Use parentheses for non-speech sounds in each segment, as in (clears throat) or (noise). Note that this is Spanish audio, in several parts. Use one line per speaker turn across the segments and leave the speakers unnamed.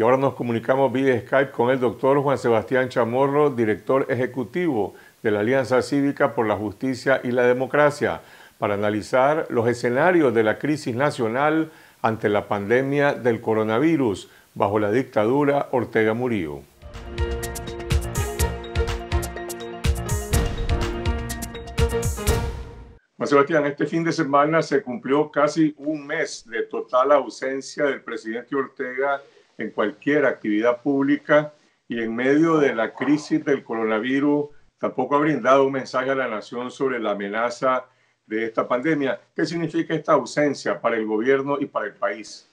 Y ahora nos comunicamos vía Skype con el doctor Juan Sebastián Chamorro, director ejecutivo de la Alianza Cívica por la Justicia y la Democracia, para analizar los escenarios de la crisis nacional ante la pandemia del coronavirus bajo la dictadura Ortega Murillo. Juan Sebastián, este fin de semana se cumplió casi un mes de total ausencia del presidente Ortega en cualquier actividad pública y en medio de la crisis del coronavirus tampoco ha brindado un mensaje a la nación sobre la amenaza de esta pandemia. ¿Qué significa esta ausencia para el gobierno y para el país?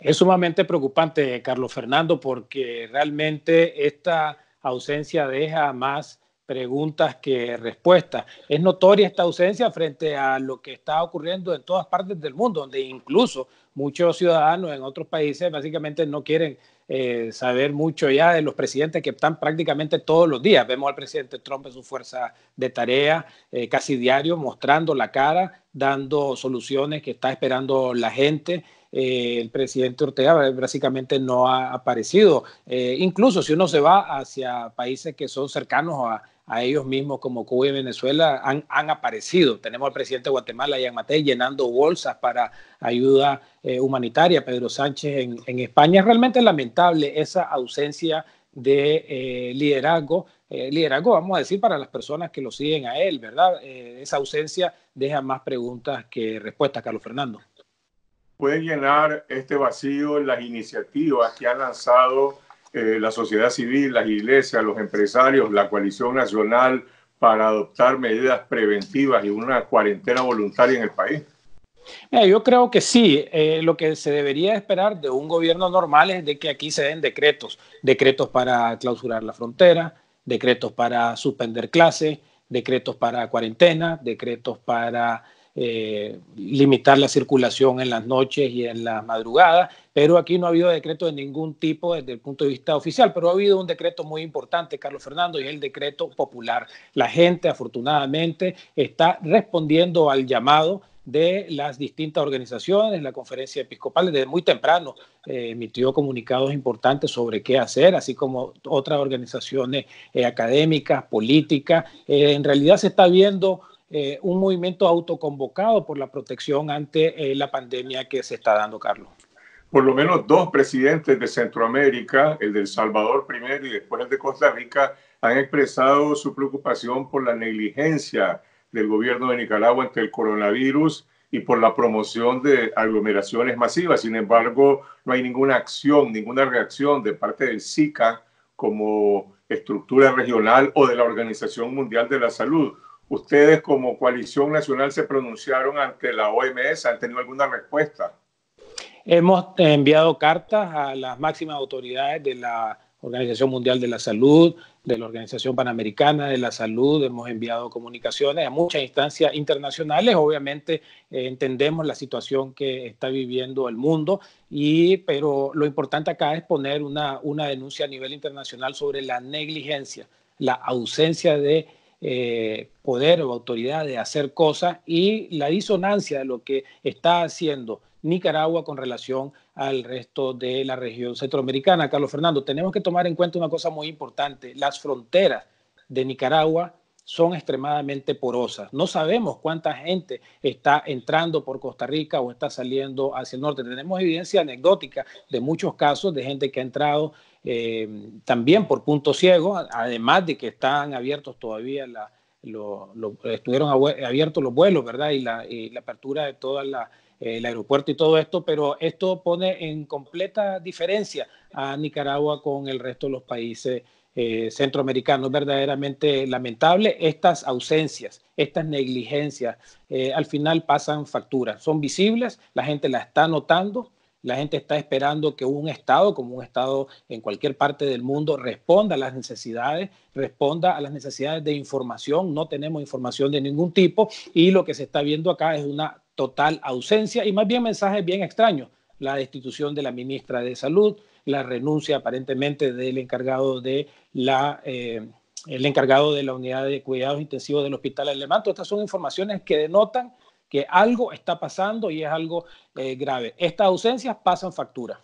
Es sumamente preocupante, Carlos Fernando, porque realmente esta ausencia deja más preguntas que respuestas. Es notoria esta ausencia frente a lo que está ocurriendo en todas partes del mundo, donde incluso muchos ciudadanos en otros países básicamente no quieren eh, saber mucho ya de los presidentes que están prácticamente todos los días. Vemos al presidente Trump en su fuerza de tarea eh, casi diario, mostrando la cara, dando soluciones que está esperando la gente. Eh, el presidente Ortega básicamente no ha aparecido. incluso si uno se va hacia países que son cercanos a, a ellos mismos como Cuba y Venezuela han, aparecido. Tenemos al presidente de Guatemala, Yan Mate, llenando bolsas para ayuda eh, humanitaria, Pedro Sánchez en, España. Es realmente lamentable esa ausencia de eh, liderazgo, eh, liderazgo vamos a decir para las personas que lo siguen a él, ¿verdad? esa ausencia deja más preguntas que respuestas, Carlos Fernando.
Pueden llenar este vacío las iniciativas que ha lanzado eh, la sociedad civil, las iglesias, los empresarios, la coalición nacional para adoptar medidas preventivas y una cuarentena voluntaria en el país?
yo creo que sí. Eh, lo que se debería esperar de un gobierno normal es de que aquí se den decretos, decretos para clausurar la frontera, decretos para suspender clases, decretos para cuarentena, decretos para eh, limitar la circulación en las noches y en las madrugadas, pero aquí no ha habido decreto de ningún tipo desde el punto de vista oficial, pero ha habido un decreto muy importante, Carlos Fernando, y es el decreto popular. La gente, afortunadamente, está respondiendo al llamado de las distintas organizaciones, la conferencia episcopal desde muy temprano eh, emitió comunicados importantes sobre qué hacer, así como otras organizaciones eh, académicas, políticas. en realidad se está viendo eh, un movimiento autoconvocado por la protección ante eh, la pandemia que se está dando, Carlos.
Por lo menos dos presidentes de Centroamérica, el de El Salvador primero y después el de Costa Rica, han expresado su preocupación por la negligencia del gobierno de Nicaragua ante el coronavirus y por la promoción de aglomeraciones masivas. Sin embargo, no hay ninguna acción, ninguna reacción de parte del SICA como estructura regional o de la Organización Mundial de la Salud ustedes como coalición nacional se pronunciaron ante la OMS? ¿Han tenido alguna respuesta?
Hemos enviado cartas a las máximas autoridades de la Organización Mundial de la Salud, de la Organización Panamericana de la Salud, hemos enviado comunicaciones a muchas instancias internacionales. Obviamente eh, entendemos la situación que está viviendo el mundo, y, pero lo importante acá es poner una denuncia a nivel internacional sobre la negligencia, la ausencia de eh, poder o autoridad de hacer cosas y la disonancia de lo que está haciendo Nicaragua con relación al resto de la región centroamericana. Carlos Fernando, tenemos que tomar en cuenta una cosa muy importante, las fronteras de Nicaragua son extremadamente porosas. No sabemos cuánta gente está entrando por Costa Rica o está saliendo hacia el norte. Tenemos evidencia anecdótica de muchos casos de gente que ha entrado eh, también por punto ciego, además de que están abiertos todavía estuvieron abiertos los vuelos, ¿verdad? Y la, apertura de todo eh, el aeropuerto y todo esto, pero esto pone en completa diferencia a Nicaragua con el resto de los países eh, centroamericano. Verdaderamente lamentable estas ausencias, estas negligencias, eh, al final pasan facturas, son visibles, la gente la está notando. La gente está esperando que un Estado, como un Estado en cualquier parte del mundo, responda a las necesidades, responda a las necesidades de información. No tenemos información de ningún tipo y lo que se está viendo acá es una total ausencia y más bien mensajes bien extraños. La destitución de la ministra de Salud, la renuncia aparentemente del encargado de la, eh, el encargado de la unidad de cuidados intensivos del Hospital Alemán. estas son informaciones que denotan que algo está pasando y es algo eh, grave. Estas ausencias pasan factura.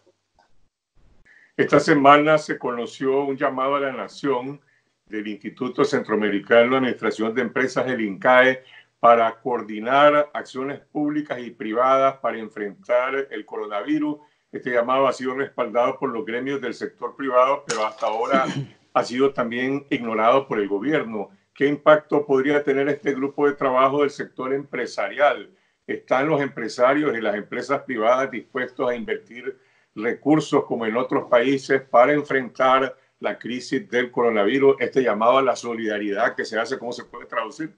Esta semana se conoció un llamado a la nación del Instituto Centroamericano de Administración de Empresas, el INCAE, para coordinar acciones públicas y privadas para enfrentar el coronavirus. Este llamado ha sido respaldado por los gremios del sector privado, pero hasta ahora ha sido también ignorado por el gobierno. ¿Qué impacto podría tener este grupo de trabajo del sector empresarial? ¿Están los empresarios y las empresas privadas dispuestos a invertir recursos como en otros países para enfrentar la crisis del coronavirus? Este llamado a la solidaridad que se hace, ¿cómo se puede traducir?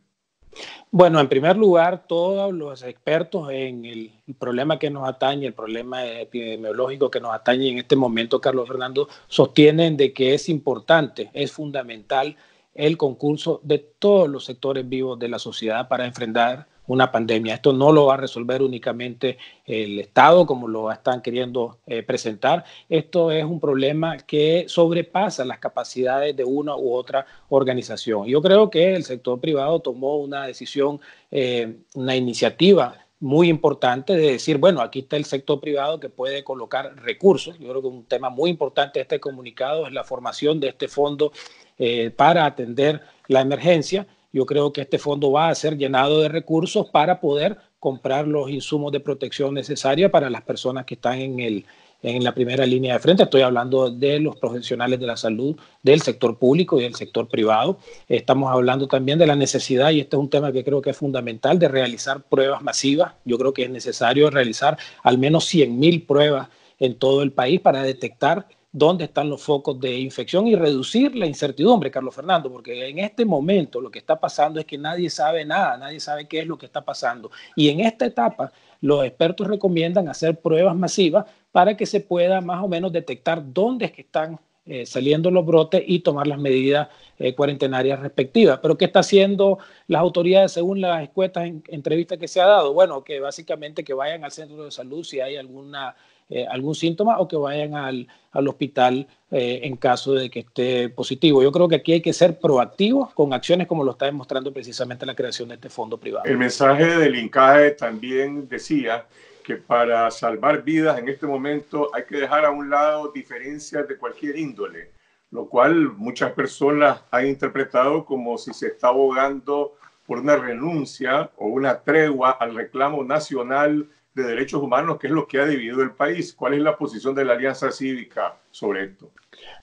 Bueno, en primer lugar, todos los expertos en el problema que nos atañe, el problema epidemiológico que nos atañe en este momento, Carlos Fernando, sostienen de que es importante, es fundamental el concurso de todos los sectores vivos de la sociedad para enfrentar una pandemia. Esto no lo va a resolver únicamente el Estado, como lo están queriendo eh, presentar. Esto es un problema que sobrepasa las capacidades de una u otra organización. Yo creo que el sector privado tomó una decisión, eh, una iniciativa muy importante de decir, bueno, aquí está el sector privado que puede colocar recursos. Yo creo que un tema muy importante de este comunicado es la formación de este fondo eh, para atender la emergencia yo creo que este fondo va a ser llenado de recursos para poder comprar los insumos de protección necesarios para las personas que están en, el, en la primera línea de frente. Estoy hablando de los profesionales de la salud, del sector público y del sector privado. Estamos hablando también de la necesidad, y este es un tema que creo que es fundamental, de realizar pruebas masivas. Yo creo que es necesario realizar al menos 100.000 pruebas en todo el país para detectar dónde están los focos de infección y reducir la incertidumbre, Carlos Fernando, porque en este momento lo que está pasando es que nadie sabe nada, nadie sabe qué es lo que está pasando. Y en esta etapa, los expertos recomiendan hacer pruebas masivas para que se pueda más o menos detectar dónde es que están eh, saliendo los brotes y tomar las medidas eh, cuarentenarias respectivas. Pero ¿qué está haciendo las autoridades según las escuetas en, entrevistas que se ha dado? Bueno, que básicamente que vayan al centro de salud si hay alguna eh, algún síntoma o que vayan al, al hospital eh, en caso de que esté positivo. Yo creo que aquí hay que ser proactivos con acciones como lo está demostrando precisamente la creación de este fondo privado. El mensaje del
INCAE también decía que para salvar vidas en este momento hay que dejar a un lado diferencias de cualquier índole, lo cual muchas personas han interpretado como si se está abogando por una renuncia o una tregua al reclamo nacional de Derechos Humanos, que es lo que ha dividido el país. ¿Cuál es la posición de la Alianza Cívica sobre esto?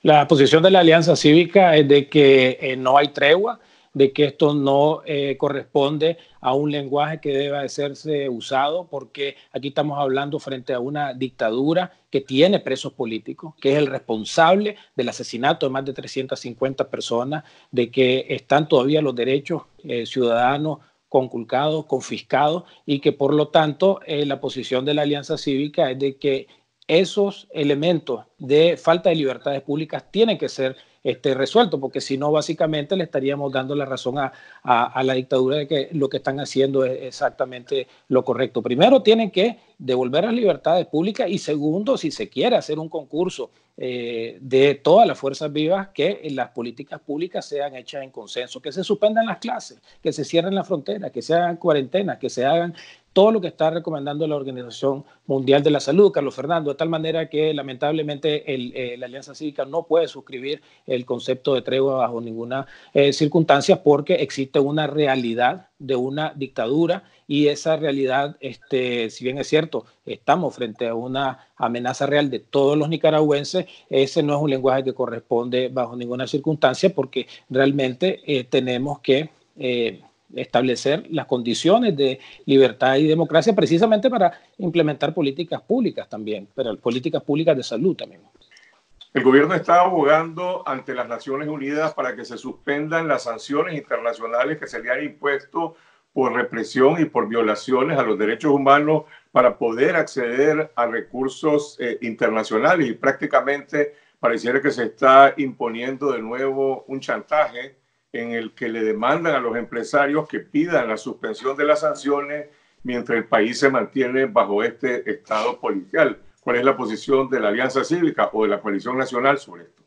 La posición de la Alianza Cívica es de que eh, no hay tregua, de que esto no eh, corresponde a un lenguaje que deba de serse usado, porque aquí estamos hablando frente a una dictadura que tiene presos políticos, que es el responsable del asesinato de más de 350 personas, de que están todavía los derechos eh, ciudadanos conculcado, confiscado y que por lo tanto eh, la posición de la Alianza Cívica es de que esos elementos de falta de libertades públicas tienen que ser este, resueltos, porque si no, básicamente le estaríamos dando la razón a la dictadura de que lo que están haciendo es exactamente lo correcto. Primero tienen que devolver las libertades públicas y segundo, si se quiere hacer un concurso eh, de todas las fuerzas vivas, que las políticas públicas sean hechas en consenso, que se suspendan las clases, que se cierren las fronteras, que se hagan cuarentenas, que se hagan todo lo que está recomendando la Organización Mundial de la Salud, Carlos Fernando, de tal manera que lamentablemente eh, la Alianza Cívica no puede suscribir el concepto de tregua bajo ninguna eh, circunstancia porque existe una realidad de una dictadura y esa realidad, este, si bien es cierto, estamos frente a una amenaza real de todos los nicaragüenses, ese no es un lenguaje que corresponde bajo ninguna circunstancia porque realmente eh, tenemos que... Eh, establecer las condiciones de libertad y democracia precisamente para implementar políticas públicas también, pero políticas públicas de salud también.
El gobierno está abogando ante las Naciones Unidas para que se suspendan las sanciones internacionales que se le han impuesto por represión y por violaciones a los derechos humanos para poder acceder a recursos eh, internacionales y prácticamente pareciera que se está imponiendo de nuevo un chantaje en el que le demandan a los empresarios que pidan la suspensión de las sanciones mientras el país se mantiene bajo este estado policial. ¿Cuál es la posición de la Alianza Cívica o de la Coalición Nacional sobre esto?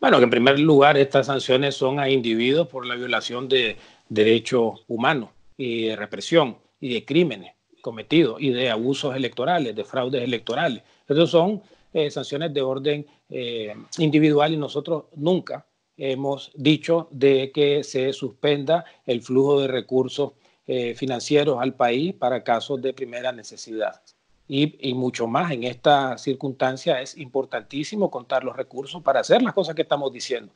Bueno, en primer lugar estas sanciones son a individuos por la violación de derechos humanos y de represión y de crímenes cometidos y de abusos electorales, de fraudes electorales. Esas son eh, sanciones de orden eh, individual y nosotros nunca hemos dicho de que se suspenda el flujo de recursos eh, financieros al país para casos de primera necesidad y, mucho más en esta circunstancia es importantísimo contar los recursos para hacer las cosas que estamos diciendo.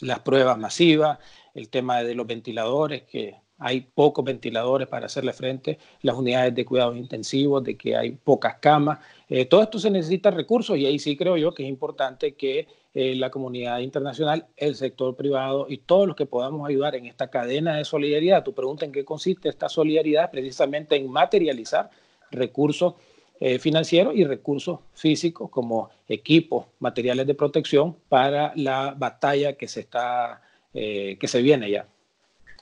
Las pruebas masivas, el tema de los ventiladores, que hay pocos ventiladores para hacerle frente, las unidades de cuidados intensivos, de que hay pocas camas. Eh, todo esto se necesita recursos y ahí sí creo yo que es importante que eh, la comunidad internacional, el sector privado y todos los que podamos ayudar en esta cadena de solidaridad. Tu pregunta en qué consiste esta solidaridad precisamente en materializar recursos eh, financieros y recursos físicos como equipos, materiales de protección para la batalla que se, está, eh, que se viene ya.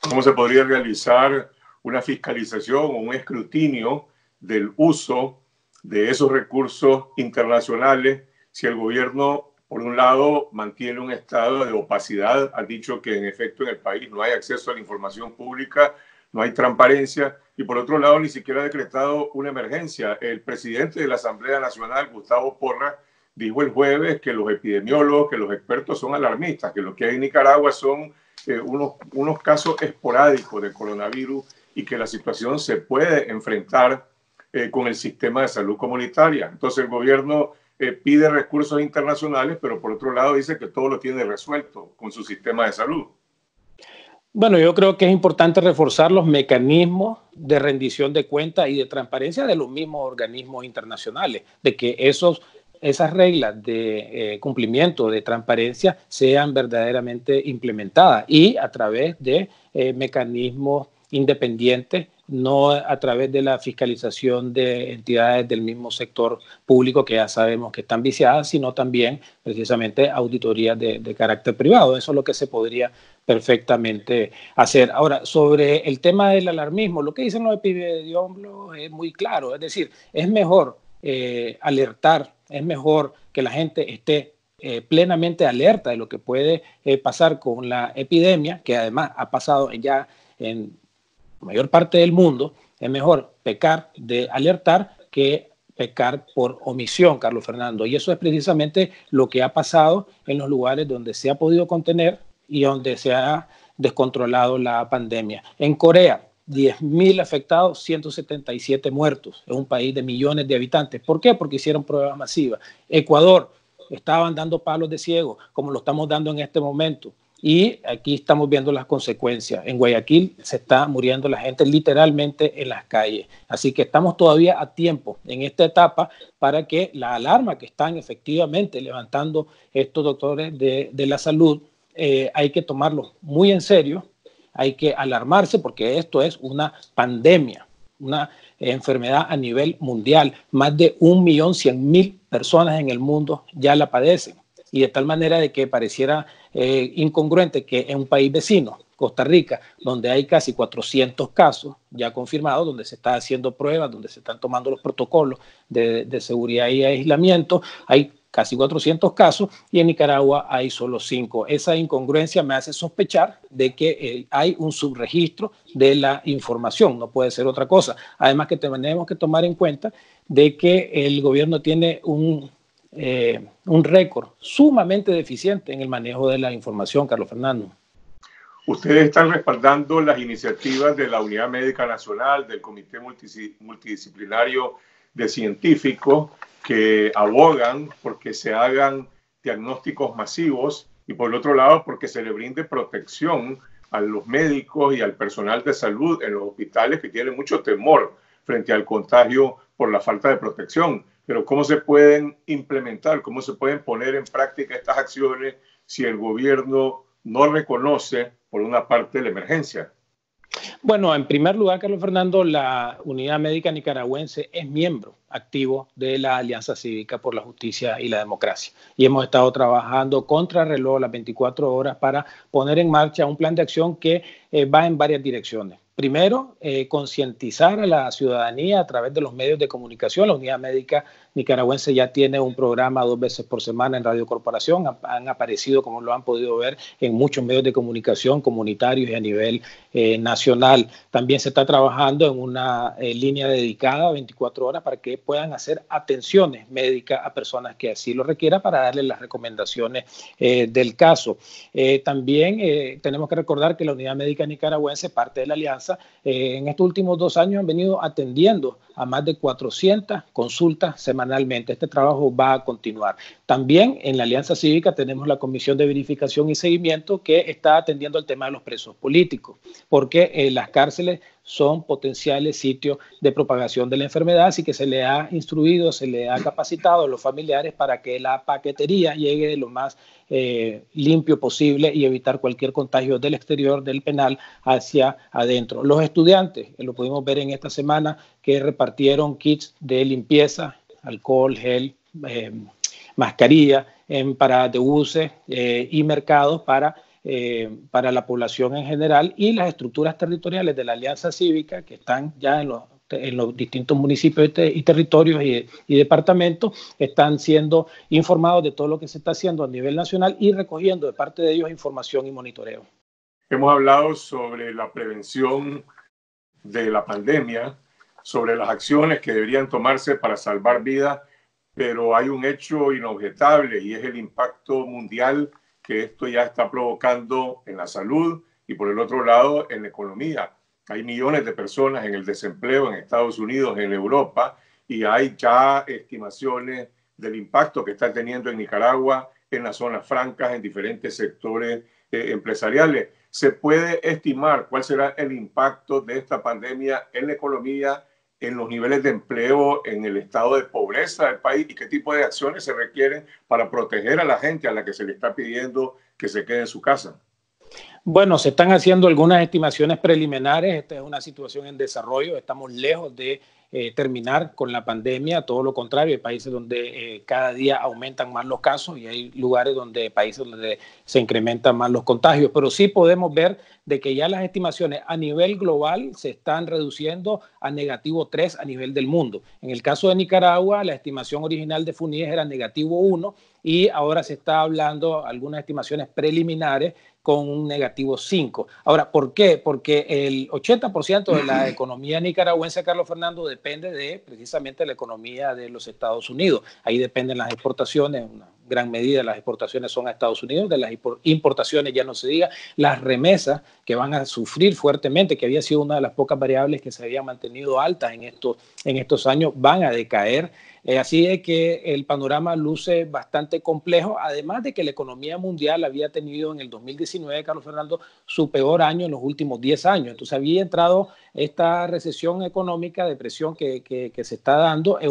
¿Cómo se podría realizar una fiscalización o un escrutinio del uso de esos recursos internacionales si el gobierno, por un lado, mantiene un estado de opacidad, ha dicho que en efecto en el país no hay acceso a la información pública, no hay transparencia, y por otro lado ni siquiera ha decretado una emergencia. El presidente de la Asamblea Nacional, Gustavo Porra, dijo el jueves que los epidemiólogos, que los expertos son alarmistas, que lo que hay en Nicaragua son eh, unos, casos esporádicos de coronavirus y que la situación se puede enfrentar eh, con el sistema de salud comunitaria. Entonces el gobierno eh, pide recursos internacionales, pero por otro lado dice que todo lo
tiene resuelto con su sistema de salud. Bueno, yo creo que es importante reforzar los mecanismos de rendición de cuentas y de transparencia de los mismos organismos internacionales, de que esos, esas reglas de eh, cumplimiento, de transparencia, sean verdaderamente implementadas y a través de eh, mecanismos independientes no a través de la fiscalización de entidades del mismo sector público que ya sabemos que están viciadas, sino también precisamente auditorías de, de, carácter privado. Eso es lo que se podría perfectamente hacer. Ahora, sobre el tema del alarmismo, lo que dicen los epidemiólogos es muy claro, es decir, es mejor eh, alertar, es mejor que la gente esté eh, plenamente alerta de lo que puede eh, pasar con la epidemia, que además ha pasado ya en mayor parte del mundo, es mejor pecar de alertar que pecar por omisión, Carlos Fernando. Y eso es precisamente lo que ha pasado en los lugares donde se ha podido contener y donde se ha descontrolado la pandemia. En Corea, 10.000 afectados, 177 muertos. Es un país de millones de habitantes. ¿Por qué? Porque hicieron pruebas masivas. Ecuador, estaban dando palos de ciego, como lo estamos dando en este momento. Y aquí estamos viendo las consecuencias. En Guayaquil se está muriendo la gente literalmente en las calles. Así que estamos todavía a tiempo en esta etapa para que la alarma que están efectivamente levantando estos doctores de, de la salud eh, hay que tomarlo muy en serio, hay que alarmarse porque esto es una pandemia, una enfermedad a nivel mundial. Más de un millón mil personas en el mundo ya la padecen y de tal manera de que pareciera eh, incongruente que en un país vecino, Costa Rica, donde hay casi 400 casos ya confirmados, donde se está haciendo pruebas, donde se están tomando los protocolos de, de seguridad y aislamiento, hay casi 400 casos y en Nicaragua hay solo 5. Esa incongruencia me hace sospechar de que eh, hay un subregistro de la información, no puede ser otra cosa. Además que tenemos que tomar en cuenta de que el gobierno tiene un eh, un récord sumamente deficiente en el manejo de la información, Carlos Fernando. Ustedes están
respaldando las iniciativas de la Unidad Médica Nacional, del Comité Multidisciplinario de científicos que abogan porque se hagan diagnósticos masivos y por el otro lado porque se le brinde protección a los médicos y al personal de salud en los hospitales que tienen mucho temor frente al contagio por la falta de protección. Pero ¿cómo se pueden implementar, cómo se pueden poner en práctica estas acciones si el gobierno no reconoce, por una parte, la emergencia?
Bueno, en primer lugar, Carlos Fernando, la Unidad Médica Nicaragüense es miembro activo de la Alianza Cívica por la Justicia y la Democracia. Y hemos estado trabajando contra reloj las 24 horas para poner en marcha un plan de acción que eh, va en varias direcciones. Primero, eh, concientizar a la ciudadanía a través de los medios de comunicación. La unidad médica nicaragüense ya tiene un programa dos veces por semana en Radio Corporación. Han, aparecido, como lo han podido ver, en muchos medios de comunicación comunitarios y a nivel eh, nacional. También se está trabajando en una eh, línea dedicada 24 horas para que puedan hacer atenciones médicas a personas que así lo requieran para darle las recomendaciones eh, del caso. también tenemos que recordar que la Unidad Médica Nicaragüense, parte de la alianza, en estos últimos dos años han venido atendiendo a más de 400 consultas semanales este trabajo va a continuar. También en la Alianza Cívica tenemos la Comisión de Verificación y Seguimiento que está atendiendo el tema de los presos políticos, porque eh, las cárceles son potenciales sitios de propagación de la enfermedad, así que se le ha instruido, se le ha capacitado a los familiares para que la paquetería llegue lo más eh, limpio posible y evitar cualquier contagio del exterior del penal hacia adentro. Los estudiantes, eh, lo pudimos ver en esta semana, que repartieron kits de limpieza alcohol, gel, eh, mascarilla, en de buses eh, y mercados para, eh, para la población en general y las estructuras territoriales de la Alianza Cívica que están ya en los distintos municipios y, territorios y, y, departamentos están siendo informados de todo lo que se está haciendo a nivel nacional y recogiendo de parte de ellos
información y monitoreo. Hemos hablado sobre la prevención de la pandemia, sobre las acciones que deberían tomarse para salvar vidas, pero hay un hecho inobjetable y es el impacto mundial que esto ya está provocando en la salud y por el otro lado en la economía. Hay millones de personas en el desempleo en Estados Unidos, en Europa, y hay ya estimaciones del impacto que está teniendo en Nicaragua, en las zonas francas, en diferentes sectores eh, empresariales. ¿Se puede estimar cuál será el impacto de esta pandemia en la economía en los niveles de empleo, en el estado de pobreza del país y qué tipo de acciones se requieren para proteger a la gente a la que se le está pidiendo
que se quede en su casa. Bueno, se están haciendo algunas estimaciones preliminares. Esta es una situación en desarrollo. Estamos lejos de eh, terminar con la pandemia, todo lo contrario, hay países donde eh, cada día aumentan más los casos y hay lugares donde, países donde se incrementan más los contagios, pero sí podemos ver de que ya las estimaciones a nivel global se están reduciendo a negativo 3 a nivel del mundo. En el caso de Nicaragua, la estimación original de FUNIES era negativo 1 y ahora se está hablando algunas estimaciones preliminares con un negativo 5. Ahora, ¿por qué? Porque el 80% de la (clears throat) economía nicaragüense, Carlos Fernando, de depende de precisamente la economía de los Estados Unidos. Ahí dependen las exportaciones, una gran medida las exportaciones son a Estados Unidos, de las importaciones ya no se diga, las remesas que van a sufrir fuertemente, que había sido una de las pocas variables que se había mantenido altas en estos, en estos años, van a decaer. Eh, así es que el panorama luce bastante complejo, además de que la economía mundial había tenido en el 2019, Carlos Fernando, su peor año en los últimos 10 años. Entonces había entrado esta recesión económica, depresión que, que, se está dando en,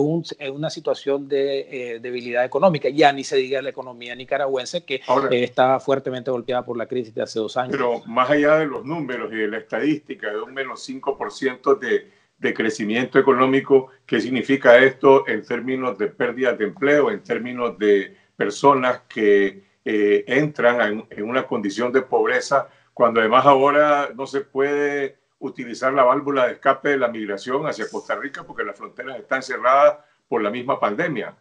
una situación de eh, debilidad económica. Ya ni se diga la economía nicaragüense que Ahora, eh, fuertemente golpeada por la crisis de hace dos años. Pero más allá de los números y de la estadística de un menos
5% de, de crecimiento económico, ¿qué significa esto en términos de pérdidas de empleo, en términos de personas que eh, entran en, una condición de pobreza, cuando además ahora no se puede utilizar la válvula de escape de la migración hacia Costa Rica porque las fronteras están cerradas por la misma
pandemia?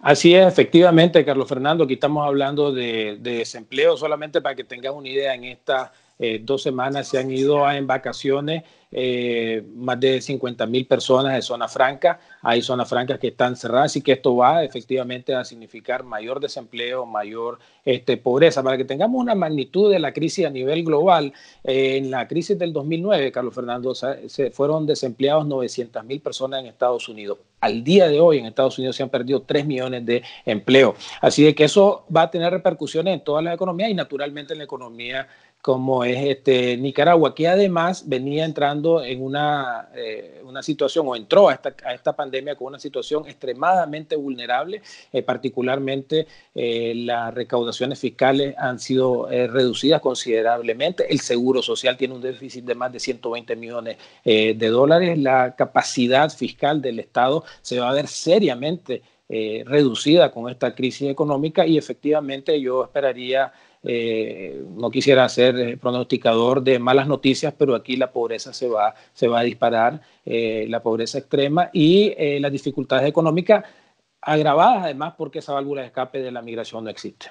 Así es, efectivamente, Carlos Fernando, aquí estamos hablando de, desempleo, solamente para que tengas una idea en esta eh, dos semanas se han ido en vacaciones eh, más de 50 mil personas de zona franca. Hay zonas francas que están cerradas así que esto va efectivamente a significar mayor desempleo, mayor este, pobreza. Para que tengamos una magnitud de la crisis a nivel global, eh, en la crisis del 2009, Carlos Fernando, se fueron desempleados 900 mil personas en Estados Unidos. Al día de hoy en Estados Unidos se han perdido 3 millones de empleos. Así que eso va a tener repercusiones en toda la economía y naturalmente en la economía como es este, Nicaragua, que además venía entrando en una, eh, una situación o entró a esta, a esta, pandemia con una situación extremadamente vulnerable, eh, particularmente eh, las recaudaciones fiscales han sido reducidas considerablemente, el seguro social tiene un déficit de más de 120 millones de dólares, la capacidad fiscal del Estado se va a ver seriamente reducida con esta crisis económica y efectivamente yo esperaría eh, no quisiera ser eh, pronosticador de malas noticias, pero aquí la pobreza se va, se va a disparar, eh, la pobreza extrema y las dificultades económicas agravadas además porque esa válvula de escape de la migración no existe.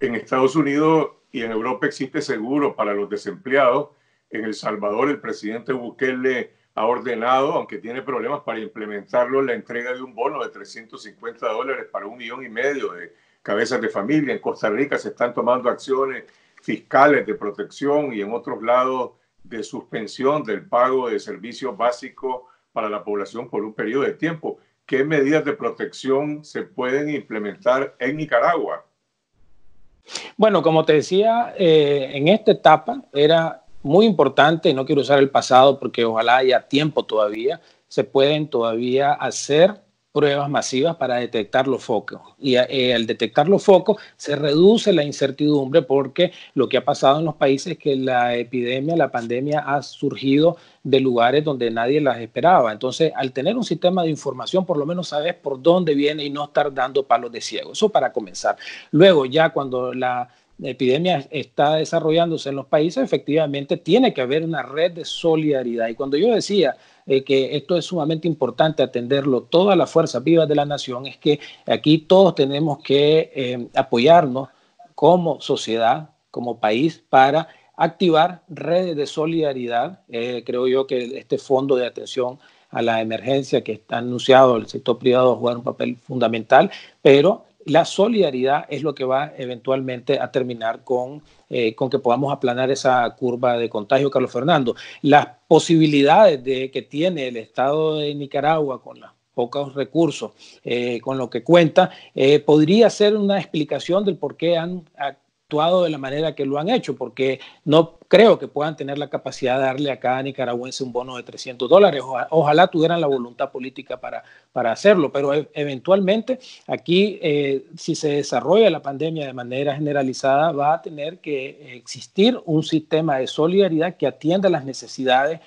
En
Estados Unidos y en Europa existe seguro para los desempleados. En El Salvador el presidente Bukele ha ordenado, aunque tiene problemas para implementarlo, la entrega de un bono de 350 dólares para un millón y medio de cabezas de familia. En Costa Rica se están tomando acciones fiscales de protección y en otros lados de suspensión del pago de servicios básicos para la población por un periodo de tiempo. ¿Qué medidas de protección se pueden implementar en Nicaragua?
Bueno, como te decía, eh, en esta etapa era muy importante, no quiero usar el pasado porque ojalá haya tiempo todavía, se pueden todavía hacer pruebas masivas para detectar los focos. Y eh, al detectar los focos se reduce la incertidumbre porque lo que ha pasado en los países es que la epidemia, la pandemia ha surgido de lugares donde nadie las esperaba. Entonces, al tener un sistema de información, por lo menos sabes por dónde viene y no estar dando palos de ciego. Eso para comenzar. Luego, ya cuando la la epidemia está desarrollándose en los países, efectivamente tiene que haber una red de solidaridad. Y cuando yo decía eh, que esto es sumamente importante atenderlo, todas las fuerzas vivas de la nación, es que aquí todos tenemos que eh, apoyarnos como sociedad, como país, para activar redes de solidaridad. Eh, creo yo que este fondo de atención a la emergencia que está anunciado el sector privado va a jugar un papel fundamental, pero la solidaridad es lo que va eventualmente a terminar con, eh, con que podamos aplanar esa curva de contagio, Carlos Fernando. Las posibilidades de, que tiene el Estado de Nicaragua con las pocos recursos eh, con lo que cuenta, eh, podría ser una explicación del por qué han, de la manera que lo han hecho, porque no creo que puedan tener la capacidad de darle a cada nicaragüense un bono de 300 dólares. Ojalá tuvieran la voluntad política para, para hacerlo, pero e, eventualmente aquí, eh, si se desarrolla la pandemia de manera generalizada, va a tener que existir un sistema de solidaridad que atienda las necesidades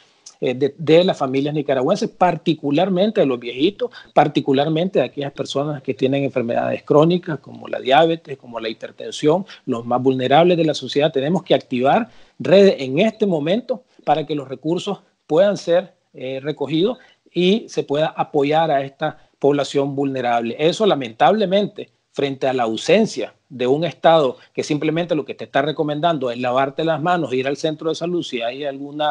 eh, de, las familias nicaragüenses, particularmente de los viejitos, particularmente de aquellas personas que tienen enfermedades crónicas como la diabetes, como la hipertensión, los más vulnerables de la sociedad. Tenemos que activar redes en este momento para que los recursos puedan ser eh, recogidos y se pueda apoyar a esta población vulnerable. Eso lamentablemente frente a la ausencia de un Estado que simplemente lo que te está recomendando es lavarte las manos, ir al centro de salud si hay algún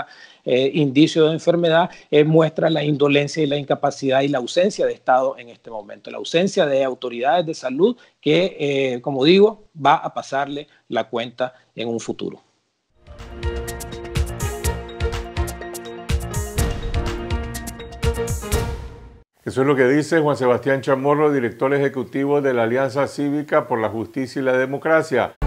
eh, indicio de enfermedad, muestra la indolencia y la incapacidad y la ausencia de Estado en este momento, la ausencia de autoridades de salud que, eh, como digo, va a pasarle la cuenta en un futuro.
Eso es lo que dice Juan Sebastián Chamorro, director ejecutivo de la Alianza Cívica por la Justicia y la Democracia.